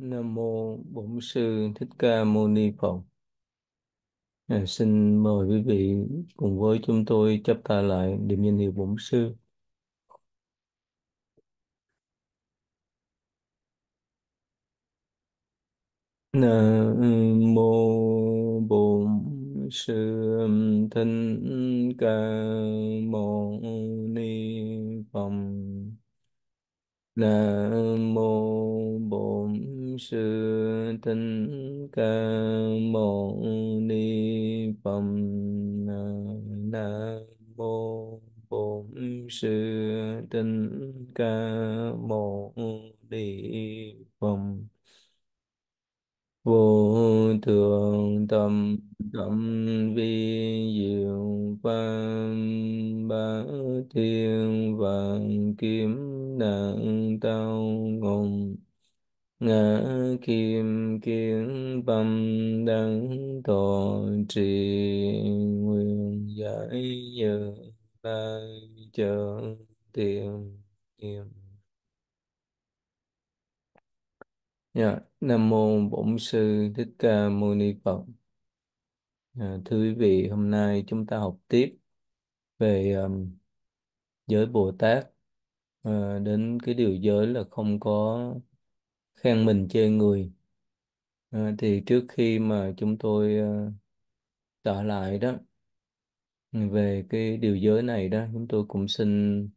Nam mô Bổn sư Thích Ca Mâu Ni Phật. À, xin mời quý vị cùng với chúng tôi chấp tay lại niệm danh hiệu Bổn sư. Nam mô Bổn sư Thích Ca Mâu Ni Phật. Nam mô Bổn sư thích ca mâu ni phật à, nam mô bổn sư thích ca mâu ni phật vô thượng tâm tâm vi diệu pháp ba thiên vạn kiếm nạn tao ngùng ngã kim kiến tâm đăng thọ trì nguyện giải như lai chợ tiền niệm yeah. Dạ, nam mô bổn sư thích ca mâu ni phật à, thưa quý vị hôm nay chúng ta học tiếp về um, giới bồ tát à, đến cái điều giới là không có khen mình chê người à, thì trước khi mà chúng tôi uh, trở lại đó về cái điều giới này đó chúng tôi cũng xin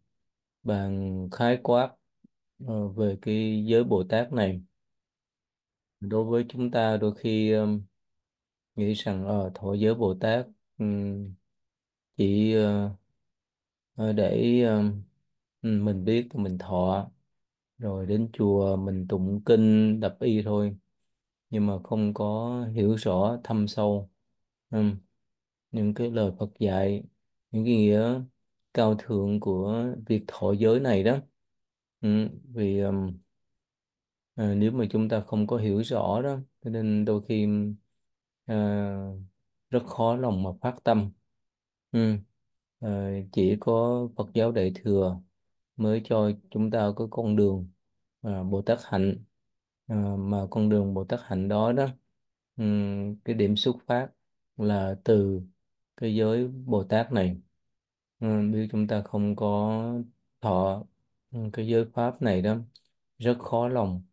bàn khái quát uh, về cái giới Bồ Tát này đối với chúng ta đôi khi um, nghĩ rằng ở uh, thọ giới Bồ Tát um, chỉ uh, để um, mình biết mình thọ rồi đến chùa mình tụng kinh đập y thôi nhưng mà không có hiểu rõ thâm sâu ừ. những cái lời Phật dạy những cái nghĩa cao thượng của việc thọ giới này đó ừ. vì um, à, nếu mà chúng ta không có hiểu rõ đó nên đôi khi à, rất khó lòng mà phát tâm ừ. à, chỉ có Phật giáo Đại thừa mới cho chúng ta có con đường à, Bồ Tát hạnh à, mà con đường Bồ Tát hạnh đó đó ừm, cái điểm xuất phát là từ cái giới Bồ Tát này Ừm, ờ, nếu chúng ta không có thọ ừ, cái giới pháp này đó rất khó lòng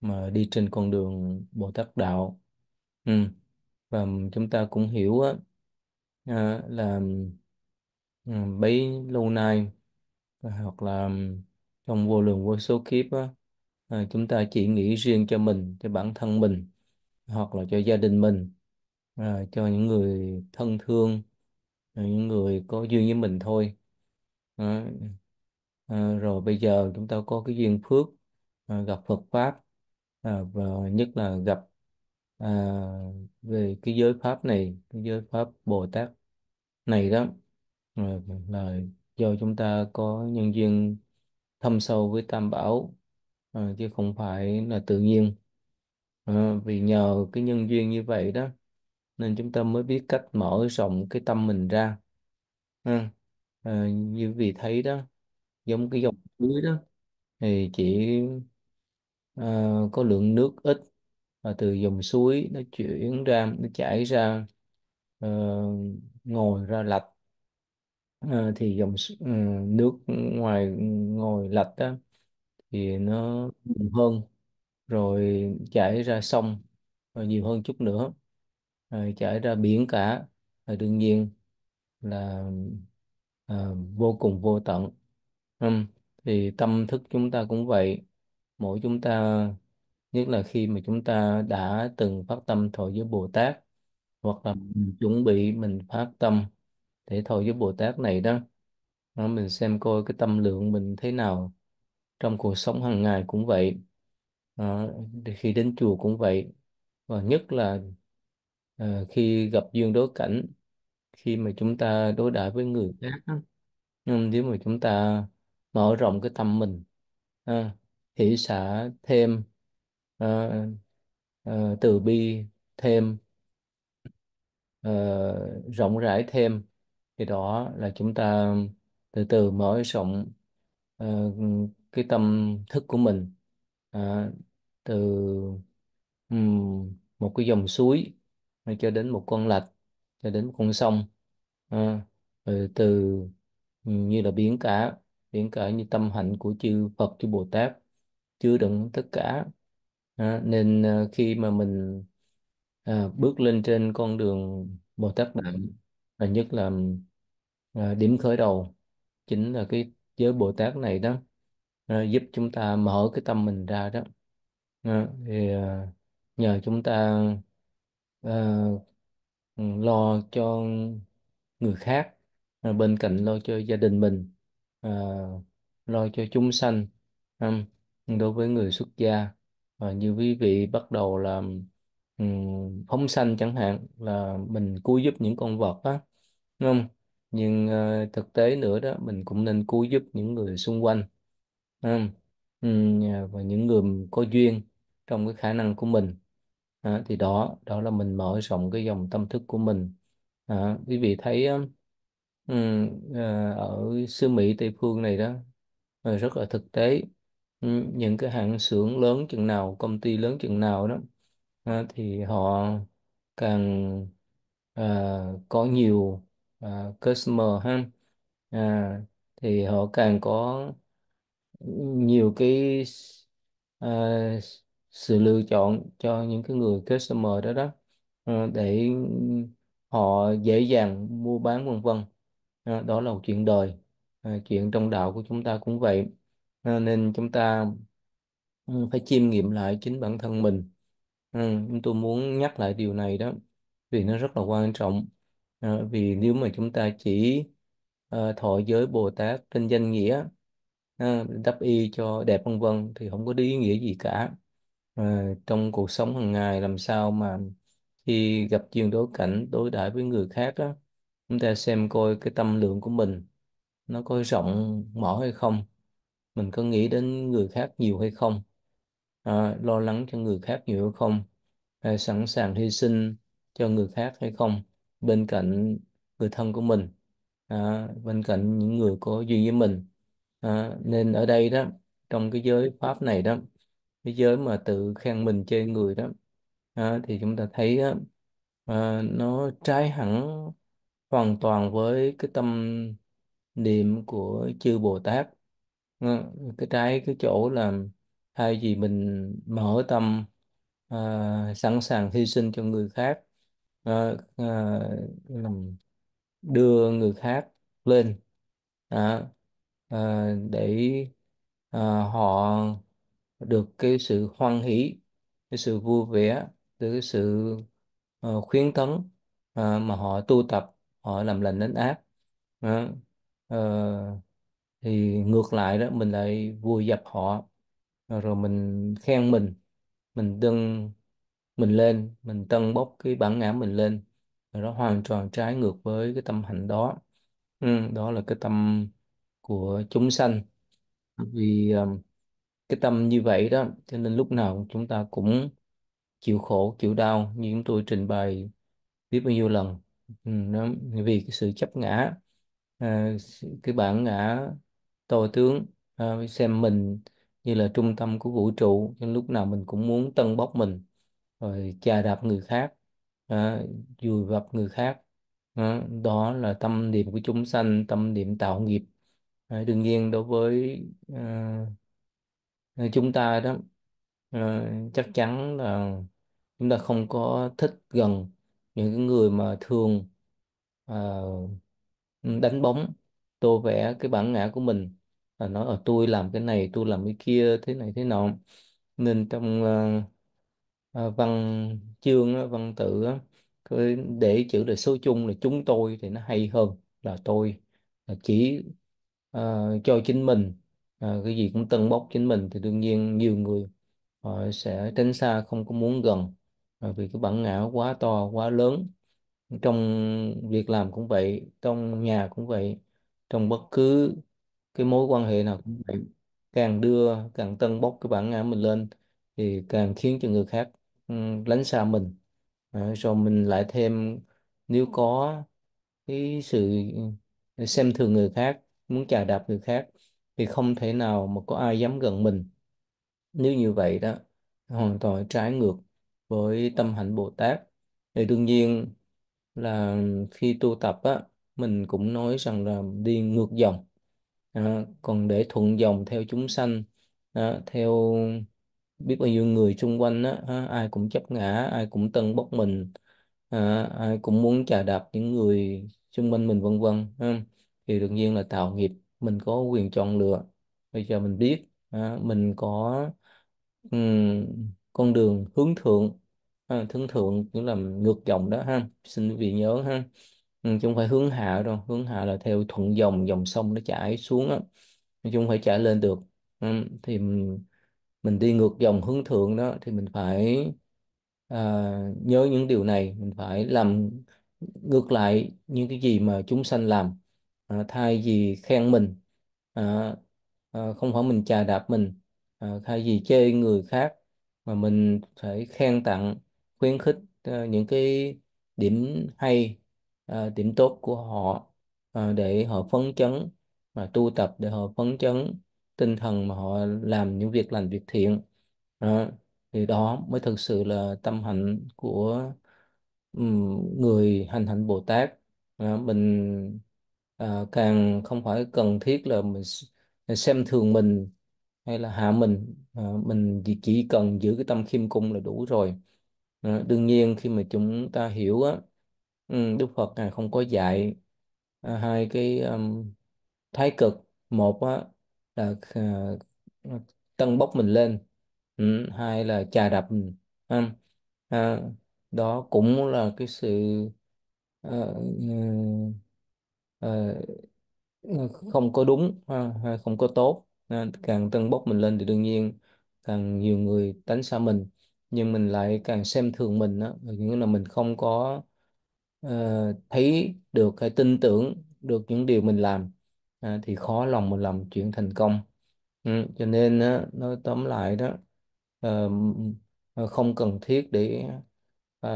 mà đi trên con đường Bồ Tát đạo Ừm, và chúng ta cũng hiểu á, à, là bấy lâu nay hoặc là trong vô lượng vô số kiếp á, à, chúng ta chỉ nghĩ riêng cho mình cho bản thân mình hoặc là cho gia đình mình à, cho những người thân thương ờ, những người có duyên với mình thôi à, à, rồi bây giờ chúng ta có cái duyên phước à, gặp Phật pháp à, và nhất là gặp à, về cái giới pháp này cái giới pháp Bồ Tát này đó à, là do chúng ta có nhân duyên thâm sâu với Tam Bảo à, chứ không phải là tự nhiên à, vì nhờ cái nhân duyên như vậy đó nên chúng ta mới biết cách mở rộng cái tâm mình ra à, à, như vì thấy đó giống cái dòng suối đó thì chỉ à, có lượng nước ít và từ dòng suối nó chuyển ra nó chảy ra à, ngồi ra lạch à, thì dòng uh, nước ngoài ngồi lạch đó thì nó nhiều hơn rồi chảy ra sông rồi nhiều hơn chút nữa rồi chảy ra biển cả rồi đương nhiên là à, vô cùng vô tận Ừm, thì tâm thức chúng ta cũng vậy mỗi chúng ta nhất là khi mà chúng ta đã từng phát tâm thọ với Bồ Tát hoặc là mình chuẩn bị mình phát tâm để thọ với Bồ Tát này đó Đó, mình xem coi cái tâm lượng mình thế nào trong cuộc sống hàng ngày cũng vậy à, khi đến chùa cũng vậy và nhất là à, khi gặp duyên đối cảnh khi mà chúng ta đối đãi với người khác nhưng nếu mà chúng ta mở rộng cái tâm mình à, hỷ xả thêm à, à, từ bi thêm à, rộng rãi thêm thì đó là chúng ta từ từ mở rộng cái tâm thức của mình à, từ um, một cái dòng suối cho đến một con lạch cho đến một con sông à, từ như là biển cả biển cả như tâm hạnh của chư Phật chư Bồ Tát chứa đựng tất cả à, nên ờ, khi mà mình à, bước lên trên con đường Bồ Tát Đạo là nhất là à, điểm khởi đầu chính là cái giới Bồ Tát này đó à, giúp chúng ta mở cái tâm mình ra đó ờ, thì ờ, nhờ chúng ta à, lo cho người khác bên cạnh lo cho gia đình mình à, lo cho chúng sanh à, đối với người xuất gia à, như quý vị bắt đầu là um, phóng sanh chẳng hạn là mình cứu giúp những con vật á đúng không nhưng uh, thực tế nữa đó mình cũng nên cứu giúp những người xung quanh và những người có duyên trong cái khả năng của mình à, thì đó đó là mình mở rộng cái dòng tâm thức của mình à, quý vị thấy ừm, ờ, ở xứ Mỹ Tây phương này đó ờ, rất là thực tế những cái hãng xưởng lớn chừng nào công ty lớn chừng nào đó à, thì họ càng à, có nhiều à, customer ha à, thì họ càng có nhiều cái à, sự lựa chọn cho những cái người customer đó đó ờ, để họ dễ dàng mua bán vân vân Ờ, đó là một chuyện đời Ờ, chuyện trong đạo của chúng ta cũng vậy Ờ, nên chúng ta phải chiêm nghiệm lại chính bản thân mình ừ, tôi muốn nhắc lại điều này đó vì nó rất là quan trọng Ờ, vì nếu mà chúng ta chỉ ờ, thọ giới Bồ Tát trên danh nghĩa Ờ, đắp y cho đẹp vân vân thì không có ý nghĩa gì cả à, trong cuộc sống hàng ngày làm sao mà khi gặp chuyện đối cảnh đối đãi với người khác á chúng ta xem coi cái tâm lượng của mình nó có rộng mở hay không mình có nghĩ đến người khác nhiều hay không à, lo lắng cho người khác nhiều hay không à, sẵn sàng hy sinh cho người khác hay không bên cạnh người thân của mình à, bên cạnh những người có duyên với mình à, nên ở đây đó trong cái giới pháp này đó cái giới mà tự khen mình chê người đó à, thì chúng ta thấy đó, à, nó trái hẳn hoàn toàn với cái tâm niệm của chư Bồ Tát à, cái trái cái chỗ là thay vì mình mở tâm à, sẵn sàng hy sinh cho người khác à, à, đưa người khác lên à, à, để à, họ được cái sự hoan hỷ cái sự vui vẻ từ cái sự ờ, khuyến tấn ờ, mà họ tu tập họ làm lành đánh ác Đó. Ờ, thì ngược lại đó mình lại vùi dập họ rồi mình khen mình mình dâng mình lên mình tâng bốc cái bản ngã mình lên rồi đó hoàn toàn trái ngược với cái tâm hạnh đó ừ, đó là cái tâm của chúng sanh vì um, cái tâm như vậy đó cho nên lúc nào chúng ta cũng chịu khổ chịu đau như chúng tôi trình bày biết bao nhiêu lần nó vì cái sự chấp ngã ờ, cái bản ngã tôi tướng ờ, xem mình như là trung tâm của vũ trụ nên lúc nào mình cũng muốn tân bốc mình rồi chà đạp người khác ờ, dùi vập người khác đó là tâm niệm của chúng sanh tâm niệm tạo nghiệp Đấy, ờ, đương nhiên đối với uh, chúng ta đó uh, chắc chắn là chúng ta không có thích gần những cái người mà thường uh, đánh bóng tô vẽ cái bản ngã của mình là nói ở tôi làm cái này tôi làm cái kia thế này thế nọ nên trong uh, uh, văn chương uh, văn tự uh, để chữ là số chung là chúng tôi thì nó hay hơn là tôi là chỉ uh, cho chính mình uh, cái gì cũng tâng bốc chính mình thì đương nhiên nhiều người họ ờ, sẽ tránh xa không có muốn gần uh, vì cái bản ngã quá to quá lớn trong việc làm cũng vậy trong nhà cũng vậy trong bất cứ cái mối quan hệ nào cũng vậy càng đưa càng tâng bốc cái bản ngã mình lên thì càng khiến cho người khác um, lánh xa mình à, rồi mình lại thêm nếu có cái sự xem thường người khác muốn chà đạp người khác thì không thể nào mà có ai dám gần mình nếu như vậy đó hoàn toàn trái ngược với tâm hạnh Bồ Tát thì đương nhiên là khi tu tập á mình cũng nói rằng là đi ngược dòng à, còn để thuận dòng theo chúng sanh à, theo biết bao nhiêu người xung quanh á à, ai cũng chấp ngã ai cũng tân bốc mình à, ai cũng muốn chà đạp những người xung quanh mình vân vân à thì đương nhiên là tạo nghiệp mình có quyền chọn lựa bây giờ mình biết à, mình có um, con đường hướng thượng à, hướng thượng nghĩa là ngược dòng đó ha xin quý vị nhớ ha ừ, chứ không phải hướng hạ đâu hướng hạ là theo thuận dòng dòng sông nó chảy xuống á chứ không phải chảy lên được ừ, thì mình, mình đi ngược dòng hướng thượng đó thì mình phải à, nhớ những điều này mình phải làm ngược lại những cái gì mà chúng sanh làm à, thay vì khen mình à, à, không phải mình chà đạp mình à, thay vì chê người khác mà mình phải khen tặng khuyến khích à, những cái điểm hay à, điểm tốt của họ à, để họ phấn chấn mà tu tập để họ phấn chấn tinh thần mà họ làm những việc lành việc thiện à, thì đó mới thực sự là tâm hạnh của người hành hạnh Bồ Tát à, mình à, càng không phải cần thiết là mình xem thường mình hay là hạ mình à, mình chỉ, chỉ cần giữ cái tâm khiêm cung là đủ rồi à, đương nhiên khi mà chúng ta hiểu á ừ, Đức Phật này không có dạy à, hai cái um, thái cực một á là uh, tân bốc mình lên ừ, hai là chà đạp mình à, à, đó cũng là cái sự uh, Ờ, ờ, không có đúng hay không có tốt ờ, càng tân bốc mình lên thì đương nhiên càng nhiều người đánh xa mình nhưng mình lại càng xem thường mình á nghĩa là mình không có uh, thấy được hay tin tưởng được những điều mình làm à, thì khó lòng mình làm chuyện thành công ừ, cho nên á, nói tóm lại đó uh, không cần thiết để uh, à,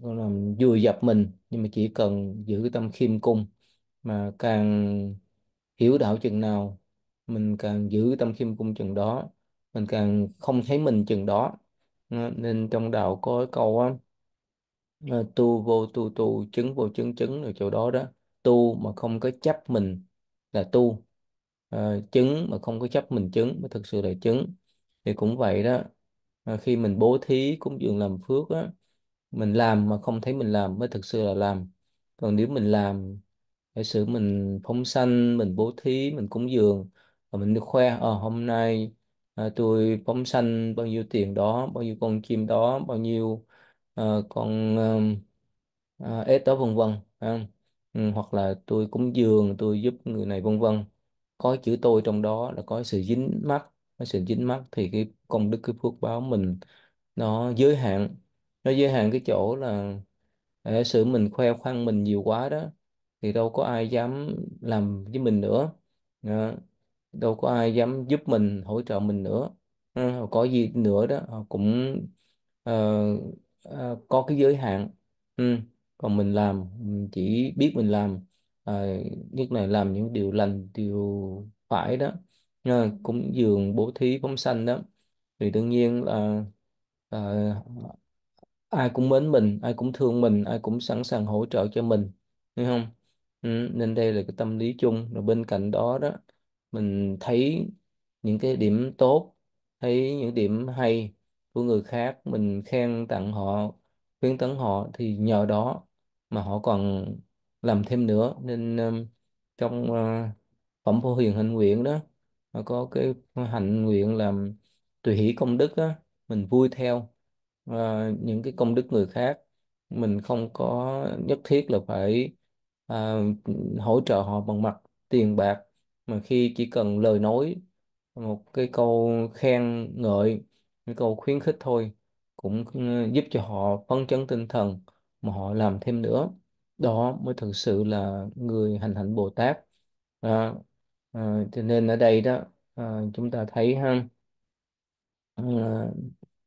làm vùi dập mình nhưng mà chỉ cần giữ cái tâm khiêm cung mà càng hiểu đạo chừng nào mình càng giữ tâm khiêm cung chừng đó mình càng không thấy mình chừng đó nên trong đạo có câu á tu vô tu tu chứng vô chứng chứng ở chỗ đó đó tu mà không có chấp mình là tu Ờ, chứng mà không có chấp mình chứng mới thực sự là chứng thì cũng vậy đó Ờ, khi mình bố thí cúng dường làm phước á mình làm mà không thấy mình làm mới thực sự là làm còn nếu mình làm giả sử mình phóng sanh mình bố thí mình cúng dường và mình được khoe ờ hôm nay à, tôi phóng sanh bao nhiêu tiền đó bao nhiêu con chim đó bao nhiêu à, con à, ếch đó vân vân à, ừ, hoặc là tôi cúng dường tôi giúp người này vân vân có chữ tôi trong đó là có sự dính mắc có sự dính mắc thì cái công đức cái phước báo mình nó giới hạn nó giới hạn cái chỗ là giả sử mình khoe khoang mình nhiều quá đó thì đâu có ai dám làm với mình nữa à, đâu có ai dám giúp mình hỗ trợ mình nữa à, có gì nữa đó họ cũng uh, uh, có cái giới hạn ừ. còn mình làm chỉ biết mình làm à, nhất là làm những điều lành điều phải đó à, cúng dường bố thí phóng sanh đó thì đương nhiên là à, ai cũng mến mình ai cũng thương mình ai cũng sẵn sàng hỗ trợ cho mình đúng không Ừ, nên đây là cái tâm lý chung rồi bên cạnh đó đó mình thấy những cái điểm tốt thấy những điểm hay của người khác mình khen tặng họ khuyến tấn họ thì nhờ đó mà họ còn làm thêm nữa nên ừm, ờ, trong ờ, phẩm phổ hiền hạnh nguyện đó nó có cái hạnh nguyện làm tùy hỷ công đức á mình vui theo ờ, những cái công đức người khác mình không có nhất thiết là phải Ờ, hỗ trợ họ bằng mặt tiền bạc mà khi chỉ cần lời nói một cái câu khen ngợi cái câu khuyến khích thôi cũng ờ, giúp cho họ phấn chấn tinh thần mà họ làm thêm nữa đó mới thực sự là người hành hạnh Bồ Tát à, à, cho nên ở đây đó à, chúng ta thấy ha à,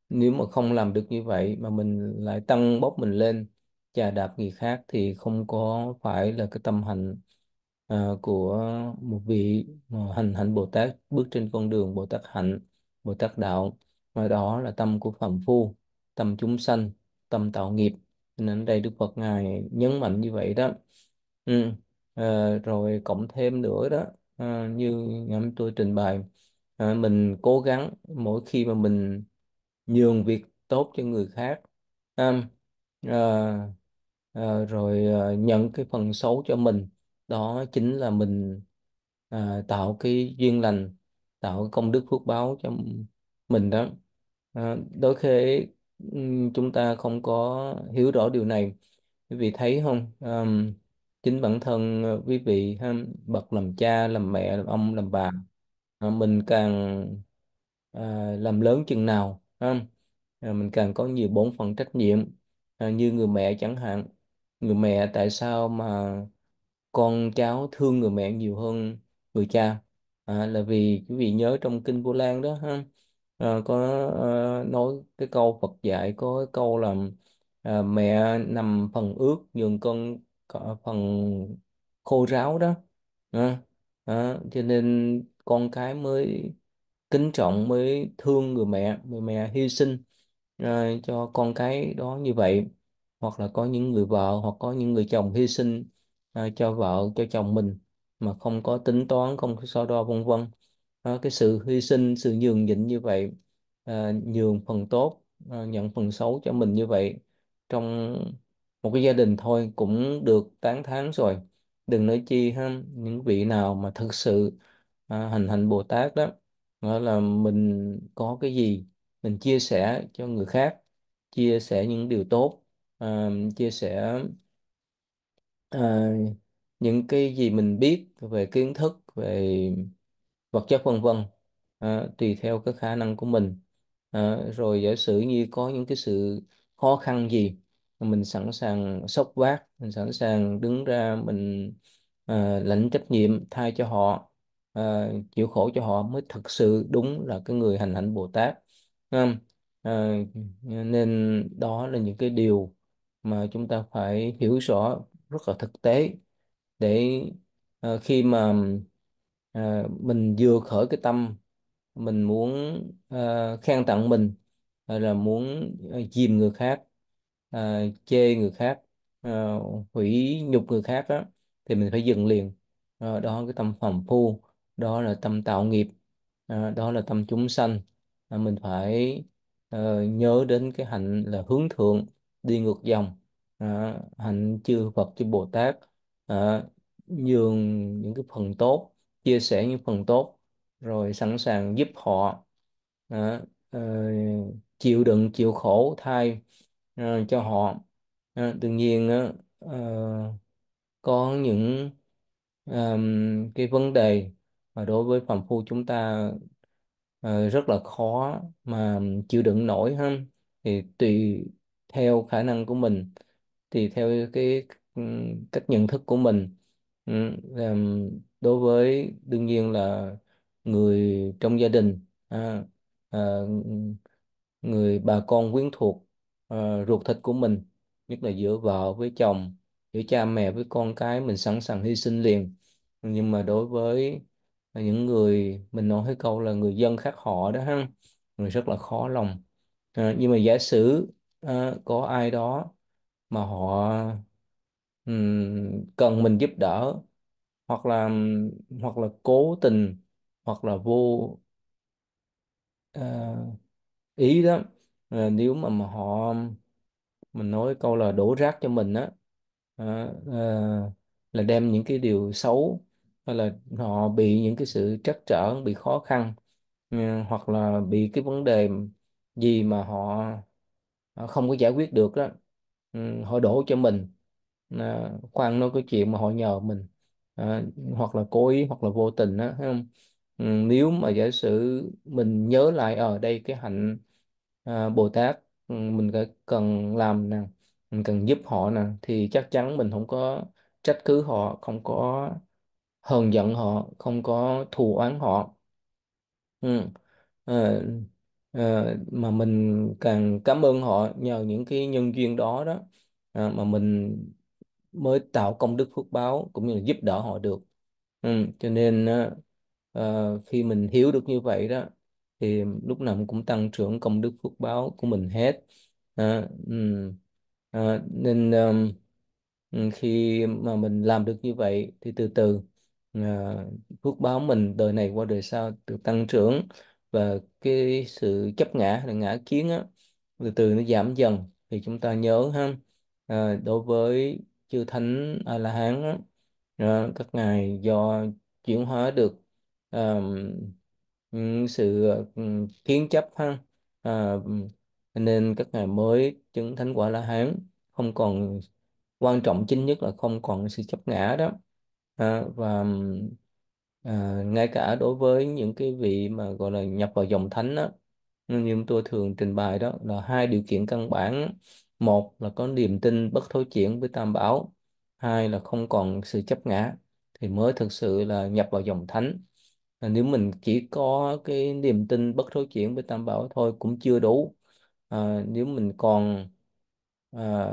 nếu mà không làm được như vậy mà mình lại tăng bốc mình lên chà đạp người khác thì không có phải là cái tâm hạnh à, của một vị ờ, hành hạnh Bồ Tát bước trên con đường Bồ Tát hạnh Bồ Tát đạo mà đó là tâm của phạm phu tâm chúng sanh tâm tạo nghiệp nên đây Đức Phật ngài nhấn mạnh như vậy đó ừ. à, rồi cộng thêm nữa đó à, như em tôi trình bày à, mình cố gắng mỗi khi mà mình nhường việc tốt cho người khác à, à, ờ, rồi ờ, nhận cái phần xấu cho mình đó chính là mình à, tạo cái duyên lành tạo cái công đức phước báo cho mình đó à, ờ, đôi khi ừm, chúng ta không có hiểu rõ điều này quý vị thấy không Ờm, chính bản thân ờ, quý vị ha, bậc làm cha làm mẹ làm ông làm bà à, mình càng à, làm lớn chừng nào ha, à, mình càng có nhiều bổn phận trách nhiệm như người mẹ chẳng hạn người mẹ tại sao mà con cháu thương người mẹ nhiều hơn người cha à, là vì quý vị nhớ trong kinh Vu Lan đó ha à, có à, nói cái câu Phật dạy có cái câu là à, mẹ nằm phần ướt nhường con phần khô ráo đó à, à, cho nên con cái mới kính trọng mới thương người mẹ người mẹ hy sinh à, cho con cái đó như vậy hoặc là có những người vợ hoặc có những người chồng hy sinh à, cho vợ cho chồng mình mà không có tính toán không có so đo vân vân à, cái sự hy sinh sự nhường nhịn như vậy à, nhường phần tốt à, nhận phần xấu cho mình như vậy trong một cái gia đình thôi cũng được tán tháng rồi đừng nói chi ha những vị nào mà thực sự à, hành hành Bồ Tát đó nghĩa là mình có cái gì mình chia sẻ cho người khác chia sẻ những điều tốt ờ, chia sẻ ờ, những cái gì mình biết về kiến thức về vật chất vân vân Ờ, tùy theo cái khả năng của mình Ờ, rồi giả sử như có những cái sự khó khăn gì mình sẵn sàng xốc vác mình sẵn sàng đứng ra mình ờ, lãnh trách nhiệm thay cho họ ờ, chịu khổ cho họ mới thực sự đúng là cái người hành hạnh Bồ Tát Thấy không? Ờ, nên đó là những cái điều mà chúng ta phải hiểu rõ rất là thực tế để uh, khi mà uh, mình vừa khởi cái tâm mình muốn uh, khen tặng mình hay là muốn chìm người khác uh, chê người khác uh, hủy nhục người khác đó, thì mình phải dừng liền uh, đó là cái tâm phòng phu đó là tâm tạo nghiệp uh, đó là tâm chúng sanh uh, mình phải uh, nhớ đến cái hạnh là hướng thượng đi ngược dòng à, hạnh chư Phật chư Bồ Tát à, nhường những cái phần tốt chia sẻ những phần tốt rồi sẵn sàng giúp họ à, à, chịu đựng chịu khổ thay à, cho họ à, tự nhiên à, có những à, cái vấn đề mà đối với phàm phu chúng ta à, rất là khó mà chịu đựng nổi ha thì tùy theo khả năng của mình thì theo cái ừ, cách nhận thức của mình ừ, đối với đương nhiên là người trong gia đình à, à, người bà con quyến thuộc à, ruột thịt của mình nhất là giữa vợ với chồng giữa cha mẹ với con cái mình sẵn sàng hy sinh liền nhưng mà đối với những người mình nói cái câu là người dân khác họ đó ha người rất là khó lòng nhưng mà giả sử ờ, có ai đó mà họ ừm, cần mình giúp đỡ hoặc là hoặc là cố tình hoặc là vô ờ, ý đó Ờ, nếu mà, mà họ mình nói câu là đổ rác cho mình á ờ, ờ, là đem những cái điều xấu hay là họ bị những cái sự trắc trở bị khó khăn ờ, hoặc là bị cái vấn đề gì mà họ Ờ, không có giải quyết được đó ừ, họ đổ cho mình ờ, khoan nói cái chuyện mà họ nhờ mình ờ, hoặc là cố ý hoặc là vô tình đó thấy không ừ, nếu mà giả sử mình nhớ lại ở đây cái hạnh Bồ Tát ừ, mình cần làm nè mình cần giúp họ nè thì chắc chắn mình không có trách cứ họ không có hờn giận họ không có thù oán họ ừ. à, Ờ, mà mình càng cảm ơn họ nhờ những cái nhân duyên đó đó à, mà mình mới tạo công đức phước báo cũng như là giúp đỡ họ được ừ, cho nên á, ờ, khi mình hiểu được như vậy đó thì lúc nào cũng tăng trưởng công đức phước báo của mình hết à, ừ. À, nên ừm, ừ, khi mà mình làm được như vậy thì từ từ à, phước báo mình đời này qua đời sau được tăng trưởng và cái sự chấp ngã là ngã kiến á từ từ nó giảm dần thì chúng ta nhớ ha à, đối với chư thánh a la hán á, à, các ngài do chuyển hóa được à, ừ, sự ừ, kiến chấp ha à, nên các ngài mới chứng thánh quả la hán không còn quan trọng chính nhất là không còn sự chấp ngã đó à, và À, ngay cả đối với những cái vị mà gọi là nhập vào dòng thánh đó, như tôi thường trình bày đó là hai điều kiện căn bản một là có niềm tin bất thối chuyển với tam bảo hai là không còn sự chấp ngã thì mới thực sự là nhập vào dòng thánh à, nếu mình chỉ có cái niềm tin bất thối chuyển với tam bảo thôi cũng chưa đủ à, nếu mình còn à,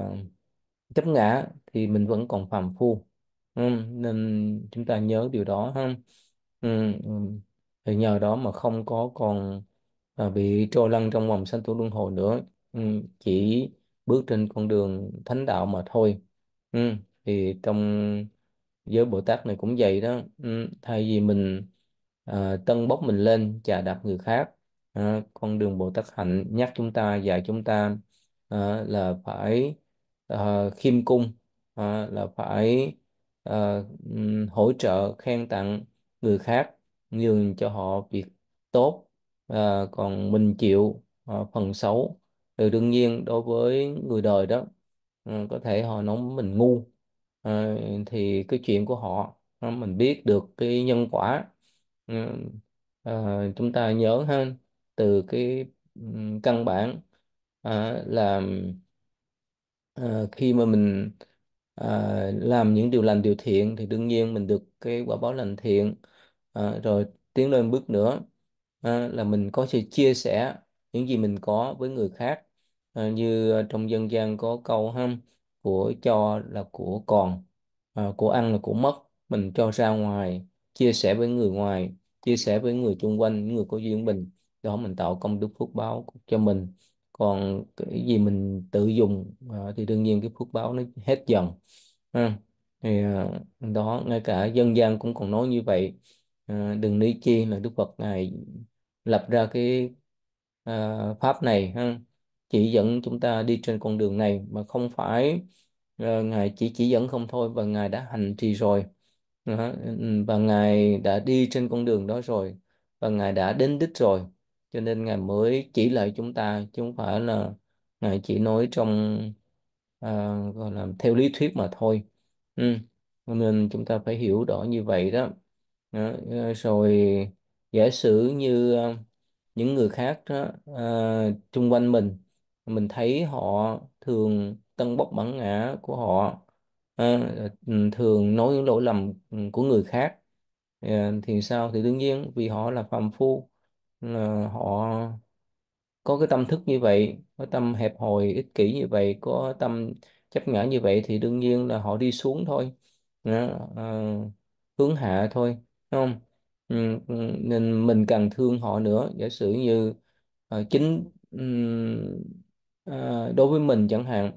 chấp ngã thì mình vẫn còn phàm phu Ừ, nên chúng ta nhớ điều đó ha Ừm, ừ. thì nhờ đó mà không có còn à, bị trôi lăn trong vòng sanh tử luân hồi nữa ừ, chỉ bước trên con đường thánh đạo mà thôi thì trong giới Bồ Tát này cũng vậy đó thay vì mình à, tâng bốc mình lên chà đạp người khác à, con đường Bồ Tát hạnh nhắc chúng ta dạy chúng ta à, là phải à, khiêm cung à, là phải uh, hỗ trợ khen tặng người khác nhường cho họ việc tốt uh, còn mình chịu uh, phần xấu thì ừ, đương nhiên đối với người đời đó uh, có thể họ nói mình ngu uh, thì cái chuyện của họ uh, mình biết được cái nhân quả uh, uh, chúng ta nhớ hơn từ cái căn bản uh, là uh, khi mà mình à, làm những điều lành điều thiện thì đương nhiên mình được cái quả báo lành thiện à, rồi tiến lên bước nữa à, là mình có sự chia sẻ những gì mình có với người khác à, như trong dân gian có câu ha của cho là của còn à, của ăn là của mất mình cho ra ngoài chia sẻ với người ngoài chia sẻ với người xung quanh những người có duyên mình đó mình tạo công đức phước báo cho mình còn cái gì mình tự dùng à, thì đương nhiên cái phước báo nó hết dần à, thì à, đó ngay cả dân gian cũng còn nói như vậy à, đừng ni chi là Đức Phật ngài lập ra cái à, pháp này ha, chỉ dẫn chúng ta đi trên con đường này mà không phải à, ngài chỉ chỉ dẫn không thôi và ngài đã hành trì rồi à, và ngài đã đi trên con đường đó rồi và ngài đã đến đích rồi cho nên ngài mới chỉ lại chúng ta chứ không phải là ngài chỉ nói trong à, gọi là theo lý thuyết mà thôi ừ. nên chúng ta phải hiểu rõ như vậy đó, đó. Ờ, rồi giả sử như ờ, những người khác đó à, ờ, chung quanh mình mình thấy họ thường tân bốc bản ngã của họ à, thường nói những lỗi lầm của người khác à, thì sao thì đương nhiên vì họ là phàm phu là ờ, họ có cái tâm thức như vậy có tâm hẹp hòi ích kỷ như vậy có tâm chấp ngã như vậy thì đương nhiên là họ đi xuống thôi ờ, hướng hạ thôi đúng không ừ, ừ, nên mình cần thương họ nữa giả sử như ờ, chính đối với mình chẳng hạn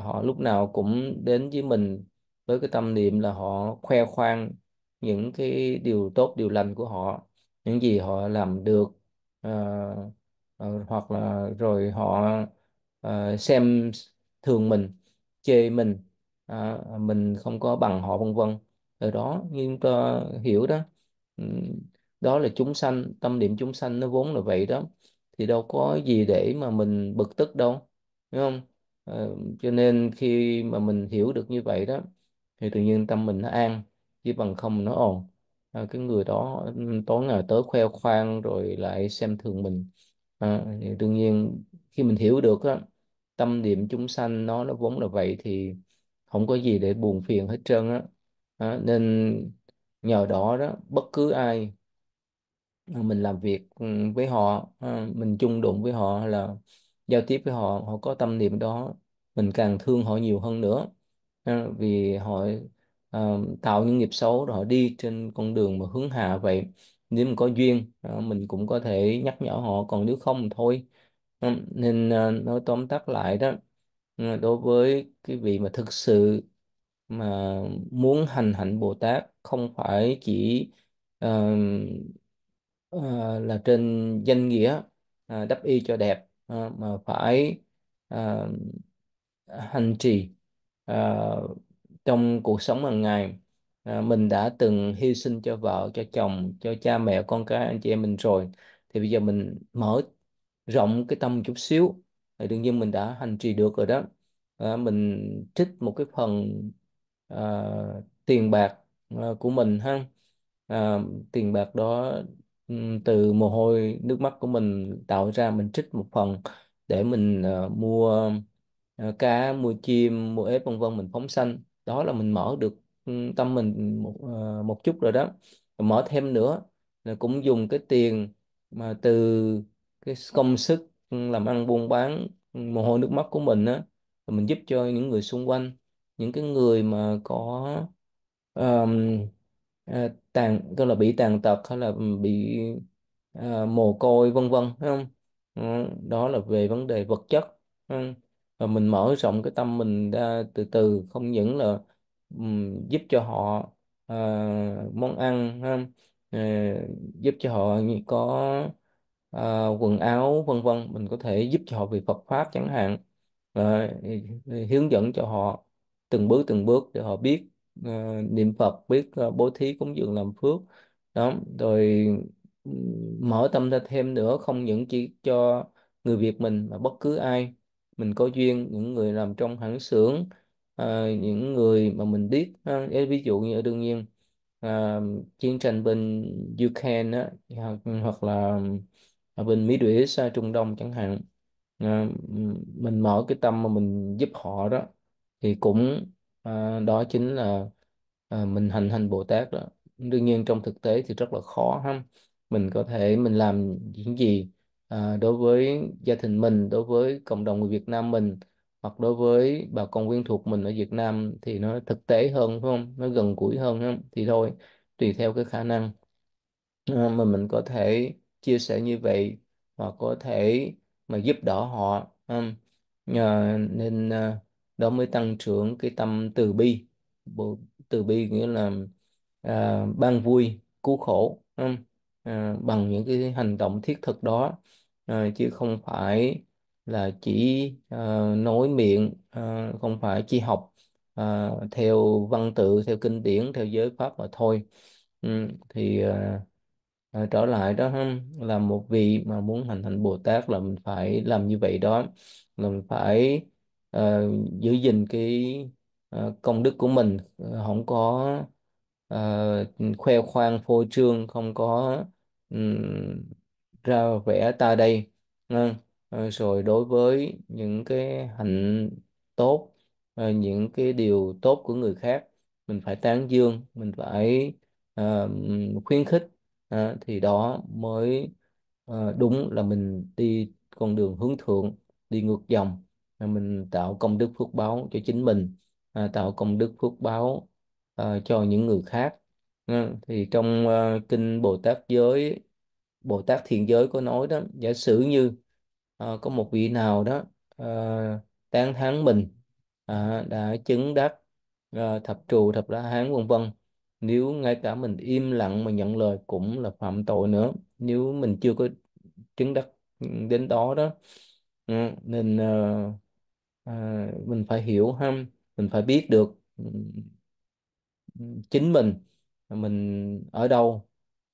họ lúc nào cũng đến với mình với cái tâm niệm là họ khoe khoang những cái điều tốt điều lành của họ những gì họ làm được uh, uh, hoặc là rồi họ uh, xem thường mình chê mình uh, mình không có bằng họ vân vân từ đó như chúng ta hiểu đó đó là chúng sanh tâm niệm chúng sanh nó vốn là vậy đó thì đâu có gì để mà mình bực tức đâu đúng không uh, cho nên khi mà mình hiểu được như vậy đó thì tự nhiên tâm mình nó an chứ bằng không nó ồn Ờ, cái người đó ừ, tối ngày tới khoe khoang rồi lại xem thường mình à, thì đương nhiên khi mình hiểu được á, tâm niệm chúng sanh nó nó vốn là vậy thì không có gì để buồn phiền hết trơn á à, nên nhờ đó đó bất cứ ai mình làm việc ừ, với họ mình chung đụng với họ là giao tiếp với họ họ có tâm niệm đó mình càng thương họ nhiều hơn nữa vì họ uh, tạo những nghiệp xấu rồi họ đi trên con đường mà hướng hạ vậy nếu mình có duyên uh, mình cũng có thể nhắc nhở họ còn nếu không thì thôi uh, nên uh, nói tóm tắt lại đó uh, đối với cái vị mà thực sự mà muốn hành hạnh Bồ Tát không phải chỉ uh, uh, là trên danh nghĩa uh, đắp y cho đẹp uh, mà phải uh, hành trì uh, trong cuộc sống hàng ngày à, mình đã từng hy sinh cho vợ cho chồng cho cha mẹ con cái anh chị em mình rồi thì bây giờ mình mở rộng cái tâm một chút xíu thì đương nhiên mình đã hành trì được rồi đó à, mình trích một cái phần à, tiền bạc à, của mình ha à, tiền bạc đó ừ, từ mồ hôi nước mắt của mình tạo ra mình trích một phần để mình à, mua à, cá mua chim mua ếch vân vân mình phóng sanh đó là mình mở được ừ, tâm mình một ờ, một chút rồi đó mở thêm nữa là cũng dùng cái tiền mà từ cái công sức ừ, làm ăn buôn bán ừ, mồ hôi nước mắt của mình á mình giúp cho những người xung quanh những cái người mà có um, tàn gọi là bị tàn tật hay là bị uh, mồ côi vân vân không đó là về vấn đề vật chất và mình mở rộng cái tâm mình ra từ từ không những là um, giúp cho họ uh, món ăn ha, uh, giúp cho họ có uh, quần áo vân vân mình có thể giúp cho họ về Phật pháp chẳng hạn uh, hướng dẫn cho họ từng bước từng bước để họ biết uh, niệm Phật biết uh, bố thí cúng dường làm phước đó rồi mở tâm ra thêm nữa không những chỉ cho người Việt mình mà bất cứ ai mình có duyên những người làm trong hãng xưởng à, những người mà mình biết ha. Ờ, ví dụ như đương nhiên à, chiến tranh bên Ukraine á, hoặc, hoặc là ở bên Mỹ Đuổi xa Trung Đông chẳng hạn à, mình mở cái tâm mà mình giúp họ đó thì cũng à, đó chính là à, mình hành hành Bồ Tát đó đương nhiên trong thực tế thì rất là khó ha mình có thể mình làm những gì Ờ, đối với gia đình mình đối với cộng đồng người Việt Nam mình hoặc đối với bà con quen thuộc mình ở Việt Nam thì nó thực tế hơn phải không nó gần gũi hơn không? thì thôi tùy theo cái khả năng ờ, mà mình có thể chia sẻ như vậy và có thể mà giúp đỡ họ à, nên ờ, đó mới tăng trưởng cái tâm từ bi từ bi nghĩa là à, ban vui cứu khổ À, bằng những cái hành động thiết thực đó uh, chứ không phải là chỉ uh, ờ, nói miệng uh, không phải chỉ học uh, theo văn tự theo kinh điển theo giới pháp mà thôi um, thì uh, trở lại đó là một vị mà muốn hành thành Bồ Tát là mình phải làm như vậy đó là mình phải uh, giữ gìn cái uh, công đức của mình không có uh, khoe khoang phô trương không có um, ra vẽ ta đây ừ. rồi đối với những cái hạnh tốt ờ, những cái điều tốt của người khác mình phải tán dương mình phải ờ, khuyến khích Ờ, thì đó mới ờ, đúng là mình đi con đường hướng thượng đi ngược dòng Là mình tạo công đức phước báo cho chính mình à, tạo công đức phước báo ờ, cho những người khác Ừ, thì trong ờ, kinh Bồ Tát giới Bồ Tát Thiện Giới có nói đó giả sử như uh, có một vị nào đó uh, tán thán mình uh, đã chứng đắc uh, thập trù thập la hán vân vân nếu ngay cả mình im lặng mà nhận lời cũng là phạm tội nữa nếu mình chưa có chứng đắc đến đó đó uh, nên uh, uh, mình phải hiểu ha mình phải biết được ừ, ừ, chính mình mình ở đâu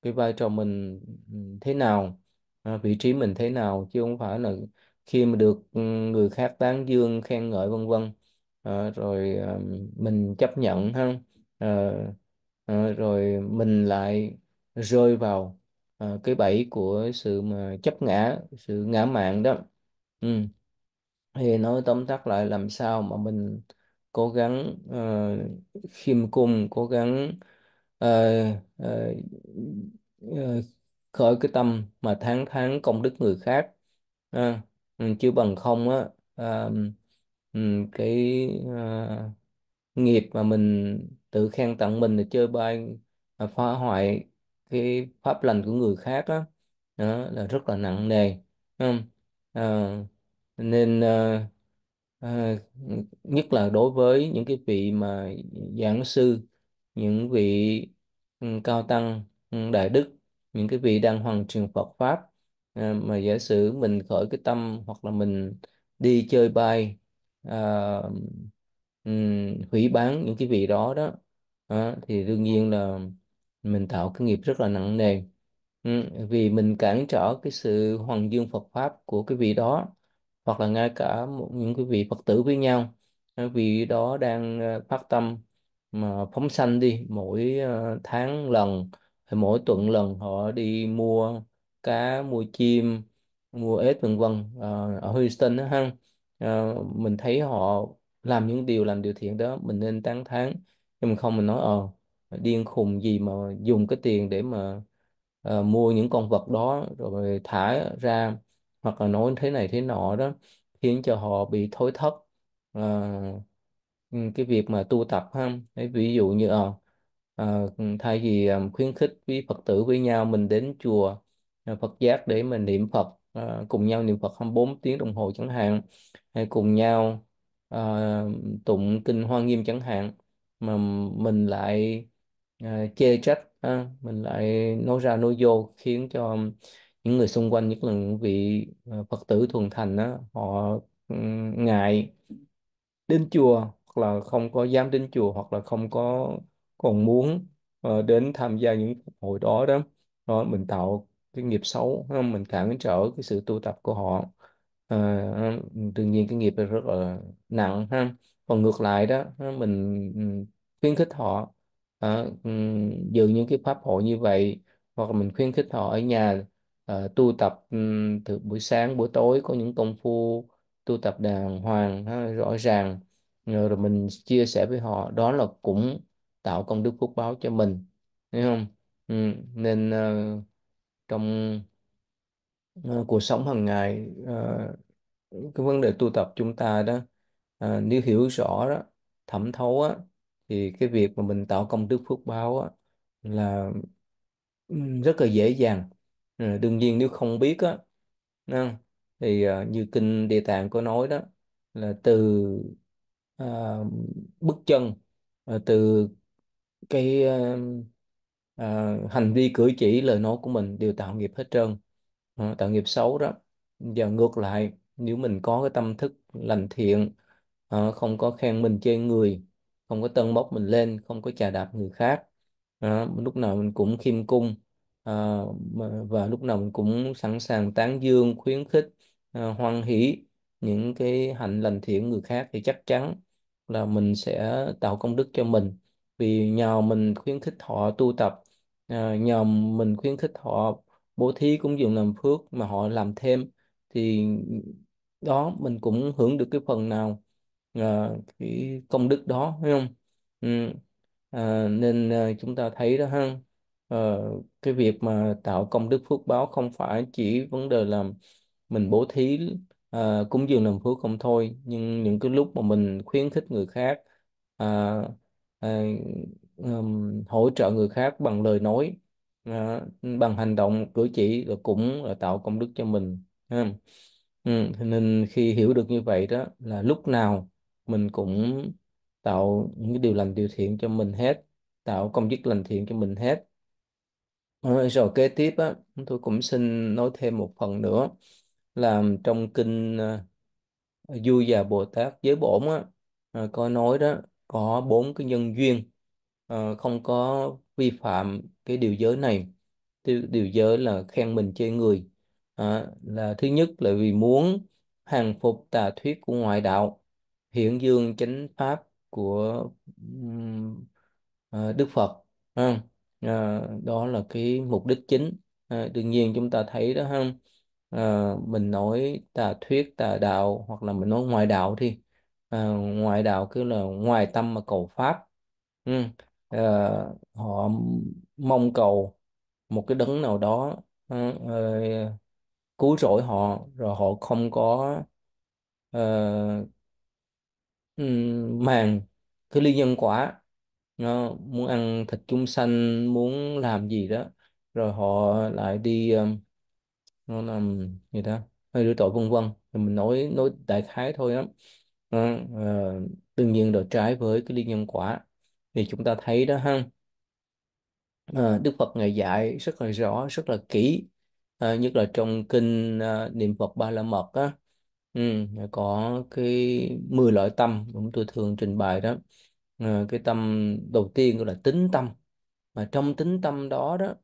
cái vai trò mình ừ, thế nào à, vị trí mình thế nào chứ không phải là khi mà được ừ, người khác tán dương khen ngợi vân vân à, rồi à, mình chấp nhận ha rồi mình lại rơi vào cái bẫy của sự mà chấp ngã sự ngã mạng đó ừ. thì nói tóm tắt lại làm sao mà mình cố gắng uh, khiêm cung cố gắng Ờ, ờ, ờ, khởi cái tâm mà tháng tháng công đức người khác à, chưa bằng không á à, cái à, nghiệp mà mình tự khen tặng mình là chơi bay à, phá hoại cái pháp lành của người khác á đó, đó là rất là nặng nề à, à, nên à, à, nhất là đối với những cái vị mà giảng sư những vị Ừ, cao tăng ừ, đại đức những cái vị đang hoàn truyền Phật pháp ờ, mà giả sử mình khởi cái tâm hoặc là mình đi chơi bay à, ờ, ừ, hủy bán những cái vị đó đó à, thì đương nhiên là mình tạo cái nghiệp rất là nặng nề vì mình cản trở cái sự hoàn dương Phật pháp của cái vị đó hoặc là ngay cả những cái vị Phật tử với nhau vị đó đang phát tâm mà phóng sanh đi mỗi ờ, tháng lần hay mỗi tuần lần họ đi mua cá mua chim mua ếch vân vân ờ, ở Houston đó ha ờ, mình thấy họ làm những điều làm điều thiện đó mình nên tán thán nhưng mình không mình nói ờ điên khùng gì mà dùng cái tiền để mà ờ, mua những con vật đó rồi thả ra hoặc là nói thế này thế nọ đó khiến cho họ bị thối thất Ờ, Ừ, cái việc mà tu tập ha Đấy, ví dụ như ờ, ờ, thay vì ờ, khuyến khích với Phật tử với nhau mình đến chùa ờ, Phật giác để mình niệm Phật ờ, cùng nhau niệm Phật 24 tiếng đồng hồ chẳng hạn hay cùng nhau ờ, tụng kinh Hoa Nghiêm chẳng hạn mà mình lại ờ, chê trách ha, mình lại nói ra nói vô khiến cho những người xung quanh nhất là những vị ờ, Phật tử thuần thành đó họ ừ, ngại đến chùa là không có dám đến chùa hoặc là không có còn muốn uh, đến tham gia những hội đó đó đó mình tạo cái nghiệp xấu không? mình cản trở cái sự tu tập của họ à, ờ, đương nhiên cái nghiệp rất là nặng ha còn ngược lại đó mình khuyến khích họ à, ờ, dự những cái pháp hội như vậy hoặc là mình khuyến khích họ ở nhà à, tu tập từ buổi sáng buổi tối có những công phu tu tập đàng hoàng ha, rõ ràng rồi mình chia sẻ với họ đó là cũng tạo công đức phước báo cho mình thấy không ừ. nên uh, trong uh, cuộc sống hàng ngày uh, cái vấn đề tu tập chúng ta đó uh, nếu hiểu rõ đó thẩm thấu á thì cái việc mà mình tạo công đức phước báo á là ừ, rất là dễ dàng đương nhiên nếu không biết á thì như kinh địa tạng có nói đó là từ à, bước chân à, từ cái à, à, hành vi cử chỉ lời nói của mình đều tạo nghiệp hết trơn à, tạo nghiệp xấu đó và ngược lại nếu mình có cái tâm thức lành thiện à, không có khen mình chê người không có tâng bốc mình lên không có chà đạp người khác à, lúc nào mình cũng khiêm cung à, và lúc nào mình cũng sẵn sàng tán dương khuyến khích à, hoan hỷ những cái hạnh lành thiện người khác thì chắc chắn là mình sẽ tạo công đức cho mình vì nhờ mình khuyến khích họ tu tập à, nhờ mình khuyến khích họ bố thí cũng dùng làm phước mà họ làm thêm thì đó mình cũng hưởng được cái phần nào à, cái công đức đó phải không ừ. à, nên chúng ta thấy đó ha ờ, cái việc mà tạo công đức phước báo không phải chỉ vấn đề là mình bố thí ờ, cúng dường làm phước không thôi nhưng những cái lúc mà mình khuyến khích người khác ờ, ờ, ừm, hỗ trợ người khác bằng lời nói ờ, bằng hành động cử chỉ rồi cũng là tạo công đức cho mình ha. Ừ, nên khi hiểu được như vậy đó là lúc nào mình cũng tạo những cái điều lành điều thiện cho mình hết tạo công đức lành thiện cho mình hết rồi kế tiếp á tôi cũng xin nói thêm một phần nữa làm trong kinh ờ, Du Già Bồ Tát Giới Bổn á ờ, có nói đó có bốn cái nhân duyên ờ, không có vi phạm cái điều giới này điều, điều giới là khen mình chê người là thứ nhất là vì muốn hàng phục tà thuyết của ngoại đạo hiển dương chánh pháp của Đức Phật đó là cái mục đích chính đương nhiên chúng ta thấy đó ha ờ, mình nói tà thuyết tà đạo hoặc là mình nói ngoại đạo thì ờ, ngoại đạo cứ là ngoài tâm mà cầu pháp ừ. Ờ, họ mong cầu một cái đấng nào đó ờ, ờ, cứu rỗi họ rồi họ không có ờ, màng cái ly nhân quả nó ờ, muốn ăn thịt chúng sanh muốn làm gì đó rồi họ lại đi ừm, nó làm gì ta hơi đứa tội vân vân thì mình nói nói đại khái thôi á à, đương nhiên là trái với cái liên nhân quả thì chúng ta thấy đó ha à, Đức Phật ngài dạy rất là rõ rất là kỹ à, nhất là trong kinh à, niệm Phật ba la mật á ừ, có cái 10 loại tâm cũng tôi thường trình bày đó à, cái tâm đầu tiên gọi là tính tâm mà trong tính tâm đó đó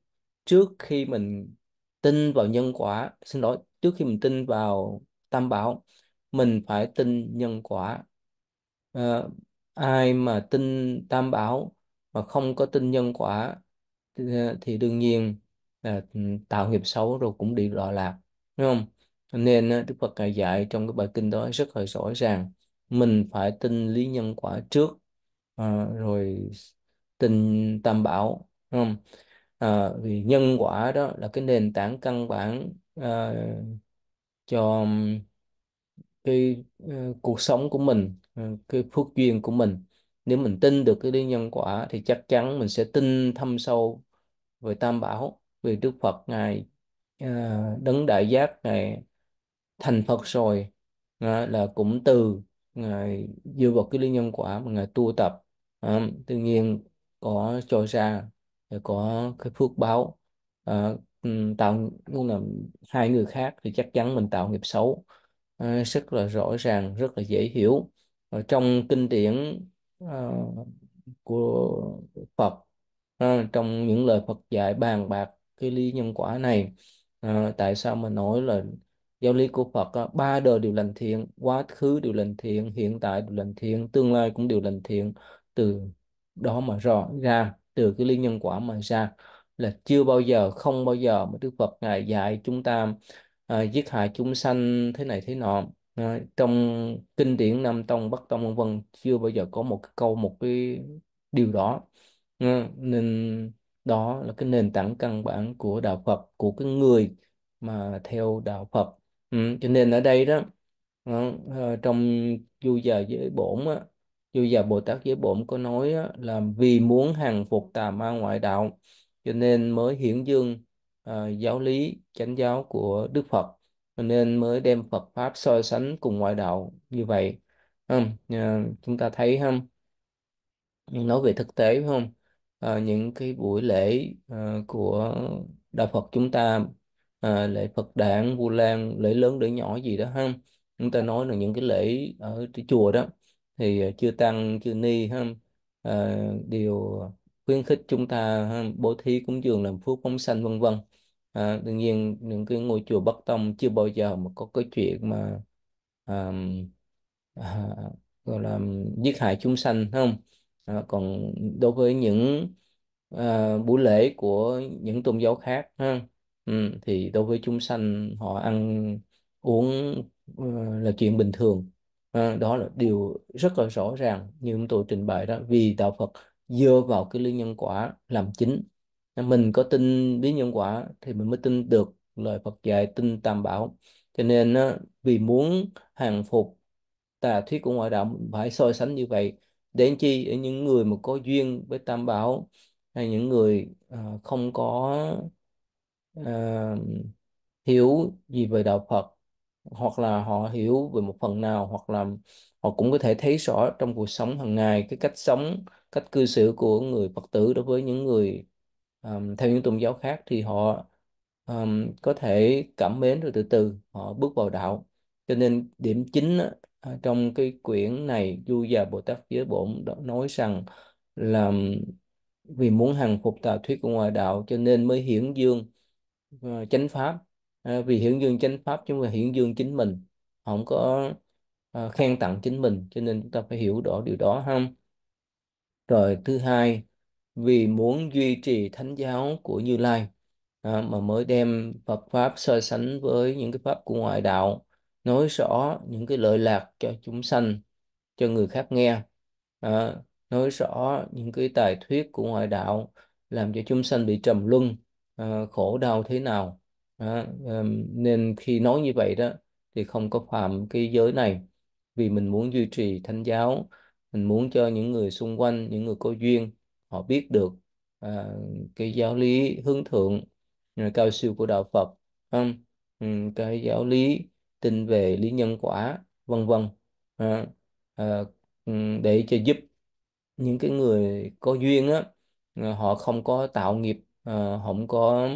trước khi mình tin vào nhân quả xin lỗi trước khi mình tin vào tam bảo mình phải tin nhân quả à, ai mà tin tam bảo mà không có tin nhân quả thì, ờ, đương nhiên là ừ, tạo nghiệp xấu rồi cũng bị đọa lạc đúng không nên ờ, Đức Phật dạy trong cái bài kinh đó rất là rõ ràng mình phải tin lý nhân quả trước à, rồi tin tam bảo đúng không à, vì nhân quả đó là cái nền tảng căn bản à, cho cái uh, cuộc sống của mình cái phước duyên của mình nếu mình tin được cái lý nhân quả thì chắc chắn mình sẽ tin thâm sâu về tam bảo về Đức Phật ngài uh, đấng đại giác ngài thành Phật rồi uh, là cũng từ ngài dựa vào cái lý nhân quả mà ngài tu tập uh, tự nhiên có cho ra có cái phước báo à, tạo luôn là hai người khác thì chắc chắn mình tạo nghiệp xấu à, ờ, rất là rõ ràng rất là dễ hiểu ở ờ, trong kinh điển à, của Phật à, trong những lời Phật dạy bàn bạc cái lý nhân quả này à, tại sao mà nói là giáo lý của Phật á, ba đời đều lành thiện quá khứ đều lành thiện hiện tại đều lành thiện tương lai cũng đều lành thiện từ đó mà rõ ra từ cái liên nhân quả mà ra là chưa bao giờ không bao giờ mà Đức Phật ngài dạy chúng ta à, giết hại chúng sanh thế này thế nọ à, trong kinh điển Nam Tông Bắc Tông vân vân chưa bao giờ có một cái câu một cái điều đó à, nên đó là cái nền tảng căn bản của đạo Phật của cái người mà theo đạo Phật ừ, cho nên ở đây đó à, à trong du giờ giới bổn á, dù giờ Bồ Tát Giới Bổn có nói là vì muốn hàng phục tà ma ngoại đạo cho nên mới hiển dương à, giáo lý chánh giáo của Đức Phật nên mới đem Phật pháp so sánh cùng ngoại đạo như vậy. Không? À, chúng ta thấy không? Nói về thực tế không? À, những cái buổi lễ à, của đạo Phật chúng ta à, lễ Phật đản, Vu Lan, lễ lớn lễ nhỏ gì đó ha. Chúng ta nói là những cái lễ ở chùa đó thì ờ, chư tăng chư ni ha à, ờ, đều khuyến khích chúng ta ha, bố thí cúng dường làm phước phóng sanh vân vân à, đương nhiên những cái ngôi chùa Bắc Tông chưa bao giờ mà có cái chuyện mà à, à, gọi là giết hại chúng sanh không à, còn đối với những à, buổi lễ của những tôn giáo khác ha ừ, thì đối với chúng sanh họ ăn uống là chuyện bình thường à, đó là điều rất là rõ ràng như chúng tôi trình bày đó vì đạo Phật dựa vào cái lý nhân quả làm chính mình có tin lý nhân quả thì mình mới tin được lời Phật dạy tin tam bảo cho nên vì muốn hàng phục tà thuyết của ngoại đạo phải so sánh như vậy để chi để những người mà có duyên với tam bảo hay những người uh, không có uh, hiểu gì về đạo Phật hoặc là họ hiểu về một phần nào hoặc là họ cũng có thể thấy rõ trong cuộc sống hàng ngày cái cách sống cách cư xử của người Phật tử đối với những người um, theo những tôn giáo khác thì họ um, có thể cảm mến rồi từ từ họ bước vào đạo cho nên điểm chính á, à, trong cái quyển này Du già Bồ Tát Giới Bổn đã nói rằng là vì muốn hàng phục tà thuyết của ngoại đạo cho nên mới hiển dương uh, chánh pháp Ờ, vì hiển dương chánh pháp chúng ta hiển dương chính mình không có à, khen tặng chính mình cho nên chúng ta phải hiểu rõ điều đó không rồi thứ hai vì muốn duy trì thánh giáo của Như Lai à, mà mới đem Phật pháp so sánh với những cái pháp của ngoại đạo nói rõ những cái lợi lạc cho chúng sanh cho người khác nghe à, nói rõ những cái tài thuyết của ngoại đạo làm cho chúng sanh bị trầm luân à, khổ đau thế nào đó. Um, nên khi nói như vậy đó thì không có phạm cái giới này vì mình muốn duy trì thánh giáo mình muốn cho những người xung quanh những người có duyên họ biết được à, cái giáo lý hướng thượng à, cao siêu của đạo Phật không ừ, cái giáo lý tin về lý nhân quả vân vân à, à, để cho giúp những cái người có duyên á à, họ không có tạo nghiệp à, không có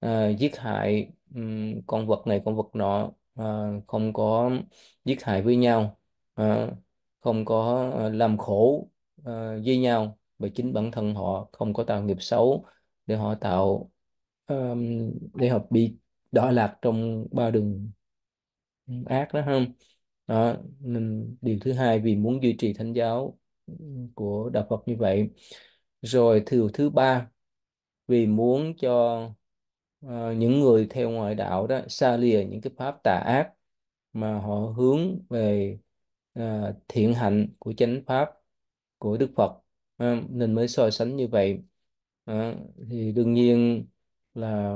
ờ, giết hại ừm, con vật này con vật nọ ờ, không có giết hại với nhau ờ, không có ờ, làm khổ ờ, với nhau và chính bản thân họ không có tạo nghiệp xấu để họ tạo ờm, để họ bị đọa lạc trong ba đường ác đó không đó nên điều thứ hai vì muốn duy trì thánh giáo của đạo Phật như vậy rồi điều thứ ba vì muốn cho ờ, những người theo ngoại đạo đó xa lìa những cái pháp tà ác mà họ hướng về ờ, thiện hạnh của chánh pháp của Đức Phật ha, ờ, nên mới so sánh như vậy Đó, ờ, thì đương nhiên là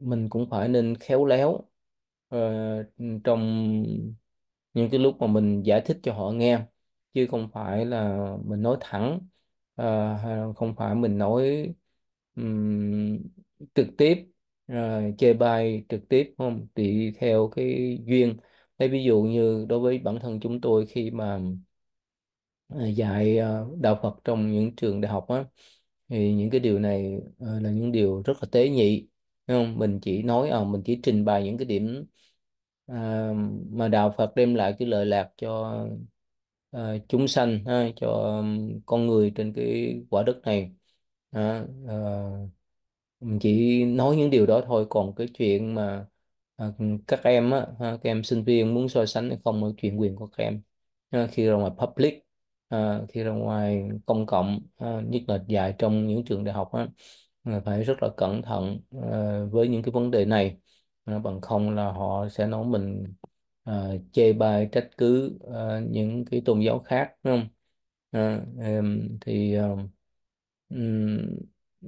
mình cũng phải nên khéo léo ờ, trong những cái lúc mà mình giải thích cho họ nghe chứ không phải là mình nói thẳng ờ, không phải mình nói ừm, trực tiếp rồi ờ, chơi bài trực tiếp không tùy theo cái duyên đây ví dụ như đối với bản thân chúng tôi khi mà ờ, dạy ờ, đạo Phật trong những trường đại học á thì những cái điều này là những điều rất là tế nhị không mình chỉ nói à mình chỉ trình bày những cái điểm à, mà đạo Phật đem lại cái lợi lạc cho à, chúng sanh ha, cho con người trên cái quả đất này à, à, mình chỉ nói những điều đó thôi còn cái chuyện mà à, các em á các em sinh viên muốn so sánh hay không là chuyện quyền của các em Ha, khi ra ngoài public à, khi ra ngoài công cộng à, nhất là dạy trong những trường đại học á là phải rất là cẩn thận à, với những cái vấn đề này À, bằng không là họ sẽ nói mình à, chê bai trách cứ à, những cái tôn giáo khác đúng không à, em, thì à, ừm,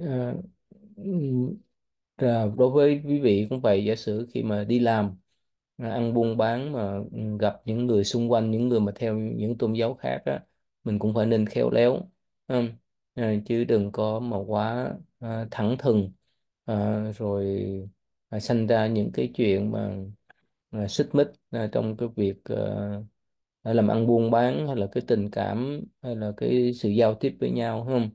à, rồi, à, đối với quý vị cũng vậy giả sử khi mà đi làm à, ăn buôn bán mà gặp những người xung quanh những người mà theo những tôn giáo khác á mình cũng phải nên khéo léo không? À, chứ đừng có mà quá à, thẳng thừng à, rồi à, sanh ra những cái chuyện mà à, xích mích à, trong cái việc à, à làm ăn buôn bán hay là cái tình cảm hay là cái sự giao tiếp với nhau không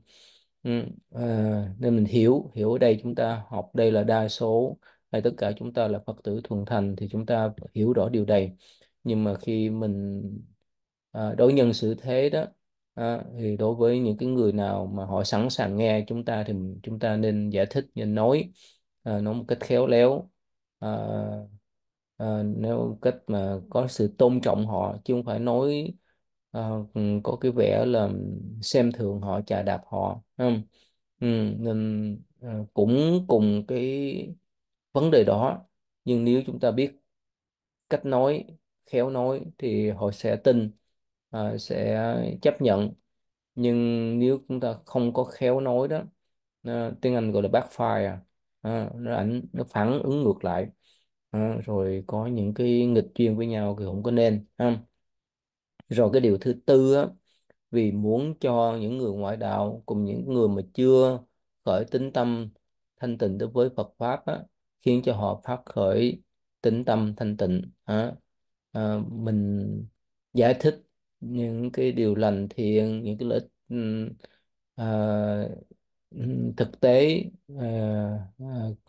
Ừ, à, nên mình hiểu hiểu ở đây chúng ta học đây là đa số hay tất cả chúng ta là Phật tử thuần thành thì chúng ta hiểu rõ điều này nhưng mà khi mình à, đối nhân xử thế đó à, thì đối với những cái người nào mà họ sẵn sàng nghe chúng ta thì chúng ta nên giải thích nên nói à, nói một cách khéo léo à, à, nếu cách mà có sự tôn trọng họ chứ không phải nói ờ, ừ, có cái vẻ là xem thường họ chà đạp họ không ừ, nên ờ, cũng cùng cái vấn đề đó nhưng nếu chúng ta biết cách nói khéo nói thì họ sẽ tin ờ, sẽ chấp nhận nhưng nếu chúng ta không có khéo nói đó ờ, tiếng Anh gọi là backfire à, nó ảnh nó phản ứng ngược lại Ờ, rồi có những cái nghịch duyên với nhau thì không có nên ha rồi cái điều thứ tư á, vì muốn cho những người ngoại đạo cùng những người mà chưa khởi tính tâm thanh tịnh đối với Phật pháp á, khiến cho họ phát khởi tính tâm thanh tịnh á. À, mình giải thích những cái điều lành thiện những cái lợi ích à, thực tế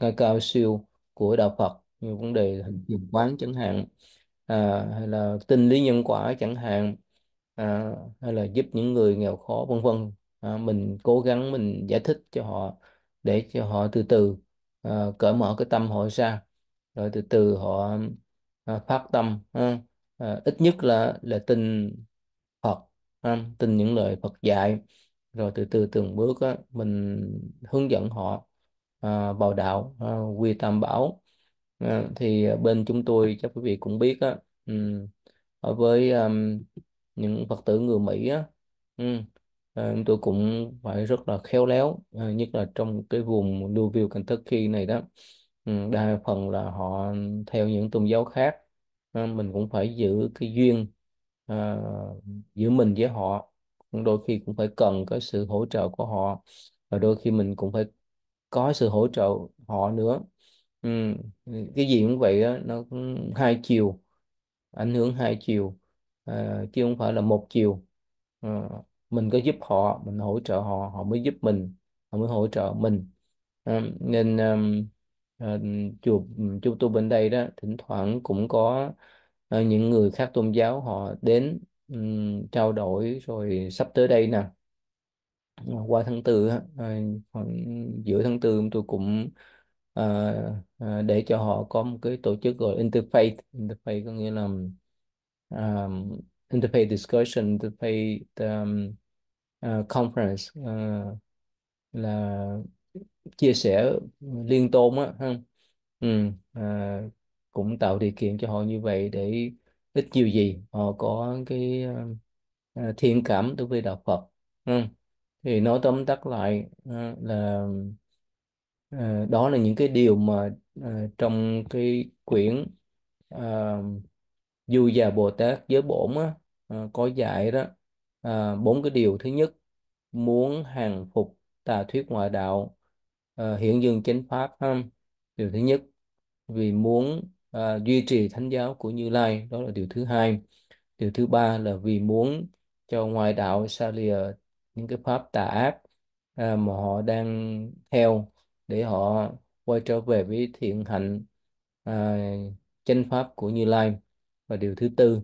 à, cao siêu của đạo Phật như vấn đề hình trường quán chẳng hạn à, hay là tinh lý nhân quả chẳng hạn à, hay là giúp những người nghèo khó vân vân à, mình cố gắng mình giải thích cho họ để cho họ từ từ à, cởi mở cái tâm họ ra rồi từ từ họ à, phát tâm à, à, ít nhất là là tin Phật à, tin những lời Phật dạy rồi từ từ từng bước á, mình hướng dẫn họ à, vào đạo à, quy tam bảo Ờ, thì ờ, bên chúng tôi chắc quý vị cũng biết á ừm, ở với ừm, những Phật tử người Mỹ á ừm, ờ, chúng tôi cũng phải rất là khéo léo ờ, nhất là trong cái vùng Louisville Kentucky này đó đa phần là họ theo những tôn giáo khác mình cũng phải giữ cái duyên ờ, giữa mình với họ đôi khi cũng phải cần cái sự hỗ trợ của họ và đôi khi mình cũng phải có sự hỗ trợ họ nữa Ừm, cái gì cũng vậy đó nó cũng hai chiều, ảnh hưởng hai chiều, Ờ, chứ không phải là một chiều. Ờ, mình có giúp họ, mình hỗ trợ họ, họ mới giúp mình, họ mới hỗ trợ mình. Ờ, nên ờm, ờ, chùa chùa tôi bên đây đó, thỉnh thoảng cũng có ờ, những người khác tôn giáo họ đến ừm, trao đổi rồi sắp tới đây nè. Ờ, qua tháng tư á ờ, khoảng giữa tháng tư tôi cũng uh, để cho họ có một cái tổ chức gọi interfaith interfaith có nghĩa là um, interfaith discussion interfaith um, uh, conference uh, là chia sẻ liên tôn á ha ừ, à, cũng tạo điều kiện cho họ như vậy để ít nhiều gì họ có cái uh, thiện cảm đối với đạo Phật ha. thì nói tóm tắt lại uh, là Ờ, đó là những cái điều mà ờ, trong cái quyển ờ, Du già Bồ Tát Giới Bổn á, ờ, có dạy đó Ờ, bốn cái điều thứ nhất muốn hàng phục tà thuyết ngoại đạo ờ, hiển dương chánh pháp ha. Điều thứ nhất vì muốn ờ, duy trì thánh giáo của Như Lai đó là điều thứ hai điều thứ ba là vì muốn cho ngoại đạo xa lìa những cái pháp tà ác à, mà họ đang theo để họ quay trở về với thiện hạnh à, chánh pháp của Như Lai và điều thứ tư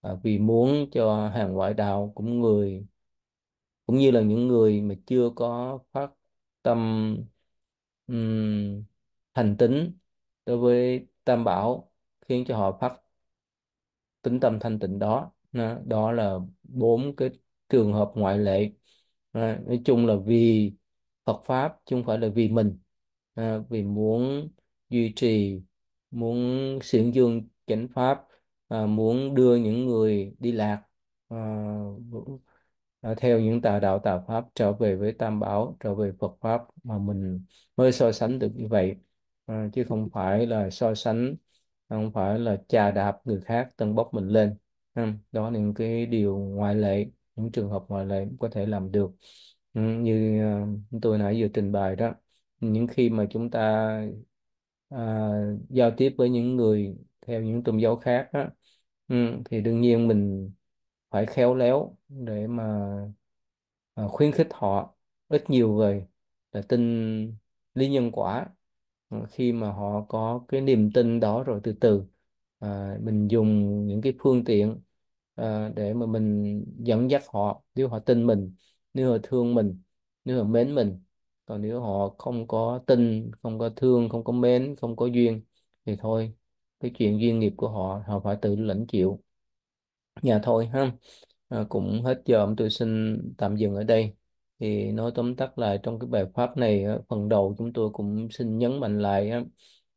à, vì muốn cho hàng ngoại đạo cũng người cũng như là những người mà chưa có phát tâm um, thành tín đối với Tam Bảo khiến cho họ phát tính tâm thanh tịnh đó đó là bốn cái trường hợp ngoại lệ nói chung là vì Phật pháp chứ không phải là vì mình à, vì muốn duy trì muốn sử dụng chánh pháp à, muốn đưa những người đi lạc à, à, theo những tà đạo tà pháp trở về với tam bảo trở về Phật pháp mà mình mới so sánh được như vậy à, chứ không phải là so sánh không phải là chà đạp người khác tân bốc mình lên ừ, đó là những cái điều ngoại lệ những trường hợp ngoại lệ có thể làm được Ừ, như ờ, tôi nãy vừa trình bày đó những khi mà chúng ta à, giao tiếp với những người theo những tôn giáo khác đó, ừ, thì đương nhiên mình phải khéo léo để mà à, khuyến khích họ ít nhiều về là tin lý nhân quả Ừ, khi mà họ có cái niềm tin đó rồi từ từ à, mình dùng những cái phương tiện à, để mà mình dẫn dắt họ nếu họ tin mình nếu họ thương mình nếu họ mến mình còn nếu họ không có tin không có thương không có mến không có duyên thì thôi cái chuyện duyên nghiệp của họ họ phải tự lãnh chịu nhà dạ thôi ha à, cũng hết giờ tôi xin tạm dừng ở đây thì nói tóm tắt lại trong cái bài pháp này phần đầu chúng tôi cũng xin nhấn mạnh lại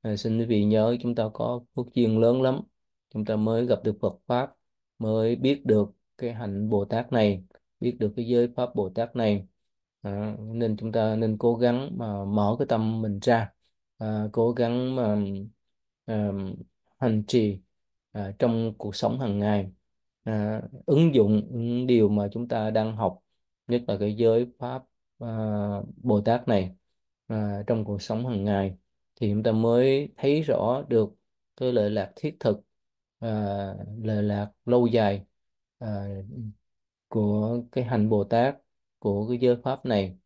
à, xin quý vị nhớ chúng ta có phước duyên lớn lắm chúng ta mới gặp được Phật pháp mới biết được cái hạnh Bồ Tát này biết được cái giới pháp Bồ Tát này à, nên chúng ta nên cố gắng mà mở cái tâm mình ra à, cố gắng mà à, hành trì à, trong cuộc sống hàng ngày à, ứng dụng điều mà chúng ta đang học nhất là cái giới pháp à, Bồ Tát này à, trong cuộc sống hàng ngày thì chúng ta mới thấy rõ được cái lợi lạc thiết thực à, lợi lạc lâu dài à, của cái hành Bồ Tát của cái giới pháp này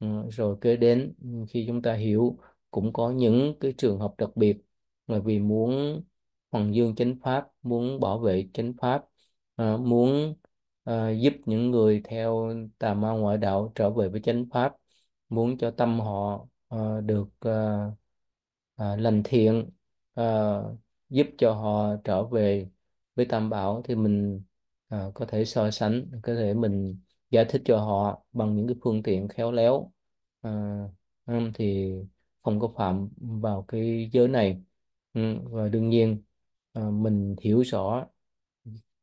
ừ, rồi kế đến ừ, khi chúng ta hiểu cũng có những cái trường hợp đặc biệt là vì muốn hoàng dương chánh pháp muốn bảo vệ chánh pháp à, muốn à, giúp những người theo tà ma ngoại đạo trở về với chánh pháp muốn cho tâm họ à, được lành thiện giúp cho họ trở về với tam bảo thì mình à, có thể so sánh có thể mình giải thích cho họ bằng những cái phương tiện khéo léo à, thì không có phạm vào cái giới này ừ, và đương nhiên à, mình hiểu rõ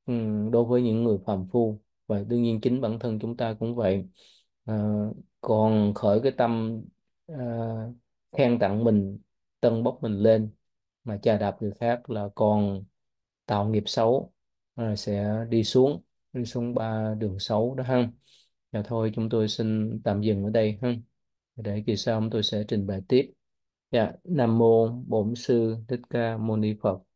ừ, đối với những người phàm phu và đương nhiên chính bản thân chúng ta cũng vậy à, còn khởi cái tâm à, khen tặng mình tân bốc mình lên mà chà đạp người khác là còn tạo nghiệp xấu à, sẽ đi xuống đi xuống ba đường 6 đó ha và dạ thôi chúng tôi xin tạm dừng ở đây ha để kỳ sau chúng tôi sẽ trình bày tiếp dạ nam mô bổn sư thích ca mâu ni phật